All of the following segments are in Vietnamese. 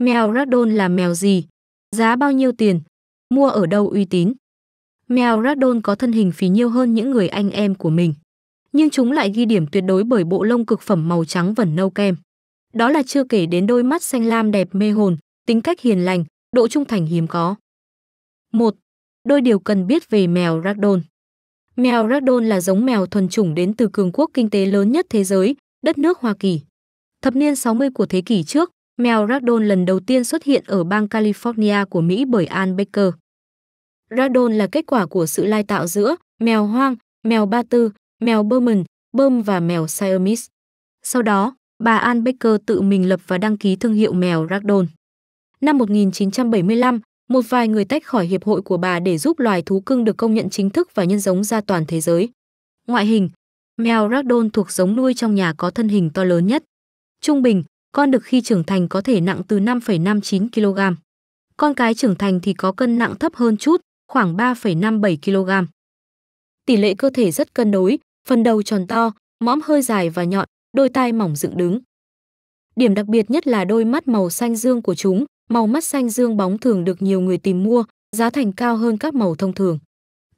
Mèo Ragdoll là mèo gì? Giá bao nhiêu tiền? Mua ở đâu uy tín? Mèo Ragdoll có thân hình phì nhiêu hơn những người anh em của mình. Nhưng chúng lại ghi điểm tuyệt đối bởi bộ lông cực phẩm màu trắng vẩn nâu kem. Đó là chưa kể đến đôi mắt xanh lam đẹp mê hồn, tính cách hiền lành, độ trung thành hiếm có. 1. Đôi điều cần biết về mèo Ragdoll Mèo Ragdoll là giống mèo thuần chủng đến từ cường quốc kinh tế lớn nhất thế giới, đất nước Hoa Kỳ. Thập niên 60 của thế kỷ trước, Mèo Ragdoll lần đầu tiên xuất hiện ở bang California của Mỹ bởi Ann Baker. Ragdoll là kết quả của sự lai tạo giữa mèo hoang, mèo Ba Tư, mèo Berman, Bơm và mèo Siamese. Sau đó, bà Ann Baker tự mình lập và đăng ký thương hiệu mèo Ragdoll. Năm 1975, một vài người tách khỏi hiệp hội của bà để giúp loài thú cưng được công nhận chính thức và nhân giống ra toàn thế giới. Ngoại hình, mèo Ragdoll thuộc giống nuôi trong nhà có thân hình to lớn nhất. Trung bình, con đực khi trưởng thành có thể nặng từ 5,59 kg. Con cái trưởng thành thì có cân nặng thấp hơn chút, khoảng 3,57 kg. Tỷ lệ cơ thể rất cân đối, phần đầu tròn to, mõm hơi dài và nhọn, đôi tai mỏng dựng đứng. Điểm đặc biệt nhất là đôi mắt màu xanh dương của chúng, màu mắt xanh dương bóng thường được nhiều người tìm mua, giá thành cao hơn các màu thông thường.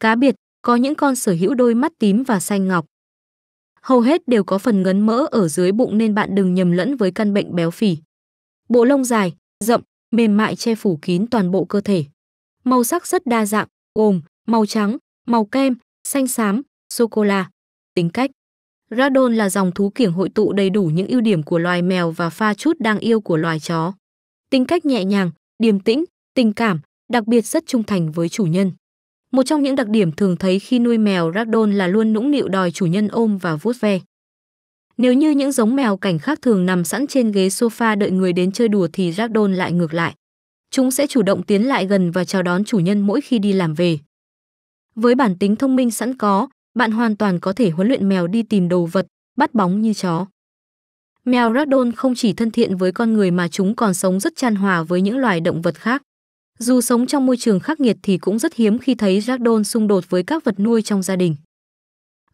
Cá biệt, có những con sở hữu đôi mắt tím và xanh ngọc hầu hết đều có phần ngấn mỡ ở dưới bụng nên bạn đừng nhầm lẫn với căn bệnh béo phì. Bộ lông dài, rậm, mềm mại che phủ kín toàn bộ cơ thể. Màu sắc rất đa dạng, gồm màu trắng, màu kem, xanh xám, sô cô la. Tính cách Radon là dòng thú kiểng hội tụ đầy đủ những ưu điểm của loài mèo và pha chút đang yêu của loài chó. Tính cách nhẹ nhàng, điềm tĩnh, tình cảm, đặc biệt rất trung thành với chủ nhân. Một trong những đặc điểm thường thấy khi nuôi mèo Ragdoll là luôn nũng nịu đòi chủ nhân ôm và vuốt ve. Nếu như những giống mèo cảnh khác thường nằm sẵn trên ghế sofa đợi người đến chơi đùa thì Ragdoll lại ngược lại. Chúng sẽ chủ động tiến lại gần và chào đón chủ nhân mỗi khi đi làm về. Với bản tính thông minh sẵn có, bạn hoàn toàn có thể huấn luyện mèo đi tìm đồ vật, bắt bóng như chó. Mèo Ragdoll không chỉ thân thiện với con người mà chúng còn sống rất chan hòa với những loài động vật khác. Dù sống trong môi trường khắc nghiệt thì cũng rất hiếm khi thấy Jackdon xung đột với các vật nuôi trong gia đình.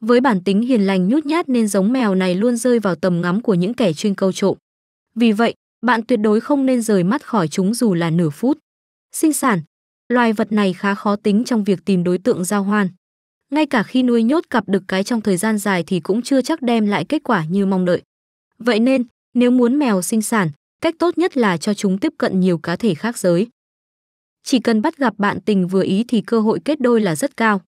Với bản tính hiền lành nhút nhát nên giống mèo này luôn rơi vào tầm ngắm của những kẻ chuyên câu trộm. Vì vậy, bạn tuyệt đối không nên rời mắt khỏi chúng dù là nửa phút. Sinh sản, loài vật này khá khó tính trong việc tìm đối tượng giao hoan. Ngay cả khi nuôi nhốt cặp được cái trong thời gian dài thì cũng chưa chắc đem lại kết quả như mong đợi. Vậy nên, nếu muốn mèo sinh sản, cách tốt nhất là cho chúng tiếp cận nhiều cá thể khác giới. Chỉ cần bắt gặp bạn tình vừa ý thì cơ hội kết đôi là rất cao.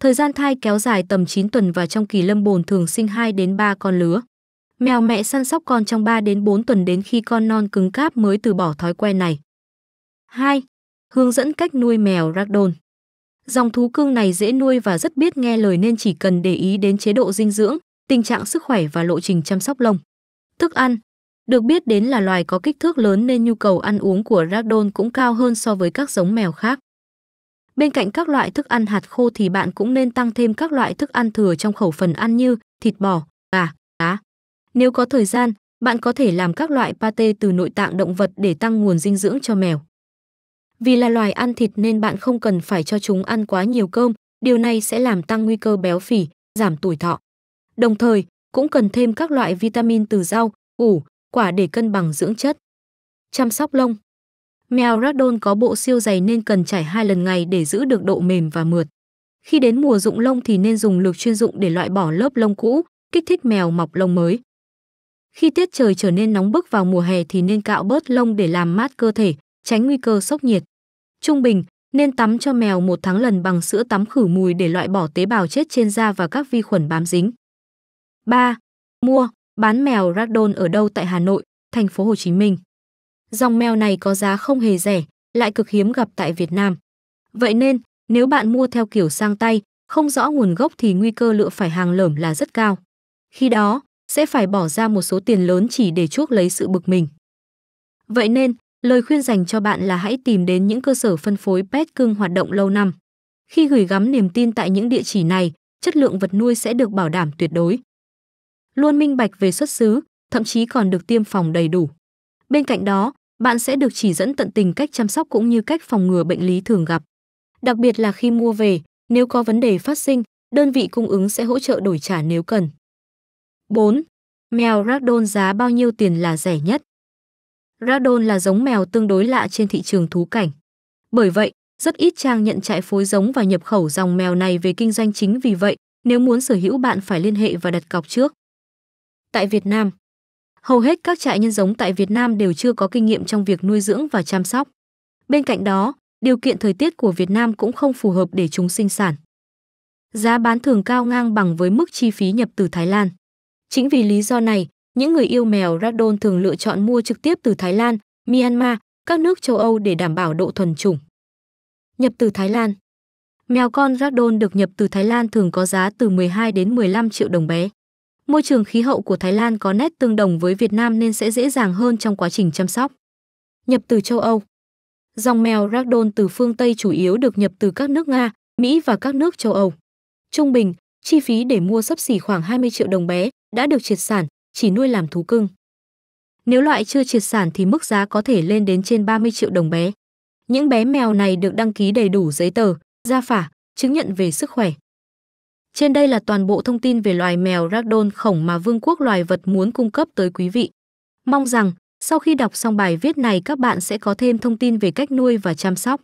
Thời gian thai kéo dài tầm 9 tuần và trong kỳ lâm bồn thường sinh 2 đến 3 con lứa. Mèo mẹ săn sóc con trong 3 đến 4 tuần đến khi con non cứng cáp mới từ bỏ thói quen này. 2. Hướng dẫn cách nuôi mèo Ragdoll. Dòng thú cưng này dễ nuôi và rất biết nghe lời nên chỉ cần để ý đến chế độ dinh dưỡng, tình trạng sức khỏe và lộ trình chăm sóc lông. Thức ăn, được biết đến là loài có kích thước lớn nên nhu cầu ăn uống của Ragdoll cũng cao hơn so với các giống mèo khác. Bên cạnh các loại thức ăn hạt khô thì bạn cũng nên tăng thêm các loại thức ăn thừa trong khẩu phần ăn như thịt bò, gà, cá. Nếu có thời gian, bạn có thể làm các loại pate từ nội tạng động vật để tăng nguồn dinh dưỡng cho mèo. Vì là loài ăn thịt nên bạn không cần phải cho chúng ăn quá nhiều cơm, điều này sẽ làm tăng nguy cơ béo phì, giảm tuổi thọ. Đồng thời, cũng cần thêm các loại vitamin từ rau, củ, quả để cân bằng dưỡng chất. Chăm sóc lông Mèo Ragdoll có bộ siêu dày nên cần trải hai lần ngày để giữ được độ mềm và mượt. Khi đến mùa rụng lông thì nên dùng lược chuyên dụng để loại bỏ lớp lông cũ, kích thích mèo mọc lông mới. Khi tiết trời trở nên nóng bức vào mùa hè thì nên cạo bớt lông để làm mát cơ thể, tránh nguy cơ sốc nhiệt. Trung bình, nên tắm cho mèo một tháng lần bằng sữa tắm khử mùi để loại bỏ tế bào chết trên da và các vi khuẩn bám dính. 3. Mua Bán mèo Ragdoll ở đâu tại Hà Nội, thành phố Hồ Chí Minh. Dòng mèo này có giá không hề rẻ, lại cực hiếm gặp tại Việt Nam. Vậy nên, nếu bạn mua theo kiểu sang tay, không rõ nguồn gốc thì nguy cơ lựa phải hàng lởm là rất cao. Khi đó, sẽ phải bỏ ra một số tiền lớn chỉ để chuốc lấy sự bực mình. Vậy nên, lời khuyên dành cho bạn là hãy tìm đến những cơ sở phân phối pet cưng hoạt động lâu năm. Khi gửi gắm niềm tin tại những địa chỉ này, chất lượng vật nuôi sẽ được bảo đảm tuyệt đối luôn minh bạch về xuất xứ, thậm chí còn được tiêm phòng đầy đủ. Bên cạnh đó, bạn sẽ được chỉ dẫn tận tình cách chăm sóc cũng như cách phòng ngừa bệnh lý thường gặp. Đặc biệt là khi mua về, nếu có vấn đề phát sinh, đơn vị cung ứng sẽ hỗ trợ đổi trả nếu cần. 4. Mèo Ragdoll giá bao nhiêu tiền là rẻ nhất? Ragdoll là giống mèo tương đối lạ trên thị trường thú cảnh. Bởi vậy, rất ít trang nhận trại phối giống và nhập khẩu dòng mèo này về kinh doanh chính vì vậy, nếu muốn sở hữu bạn phải liên hệ và đặt cọc trước tại Việt Nam. Hầu hết các trại nhân giống tại Việt Nam đều chưa có kinh nghiệm trong việc nuôi dưỡng và chăm sóc. Bên cạnh đó, điều kiện thời tiết của Việt Nam cũng không phù hợp để chúng sinh sản. Giá bán thường cao ngang bằng với mức chi phí nhập từ Thái Lan. Chính vì lý do này, những người yêu mèo Ragdoll thường lựa chọn mua trực tiếp từ Thái Lan, Myanmar, các nước châu Âu để đảm bảo độ thuần chủng. Nhập từ Thái Lan Mèo con Ragdoll được nhập từ Thái Lan thường có giá từ 12 đến 15 triệu đồng bé. Môi trường khí hậu của Thái Lan có nét tương đồng với Việt Nam nên sẽ dễ dàng hơn trong quá trình chăm sóc. Nhập từ châu Âu Dòng mèo Ragdoll từ phương Tây chủ yếu được nhập từ các nước Nga, Mỹ và các nước châu Âu. Trung bình, chi phí để mua sấp xỉ khoảng 20 triệu đồng bé đã được triệt sản, chỉ nuôi làm thú cưng. Nếu loại chưa triệt sản thì mức giá có thể lên đến trên 30 triệu đồng bé. Những bé mèo này được đăng ký đầy đủ giấy tờ, gia phả, chứng nhận về sức khỏe. Trên đây là toàn bộ thông tin về loài mèo ragdoll khổng mà Vương quốc Loài vật muốn cung cấp tới quý vị. Mong rằng sau khi đọc xong bài viết này các bạn sẽ có thêm thông tin về cách nuôi và chăm sóc.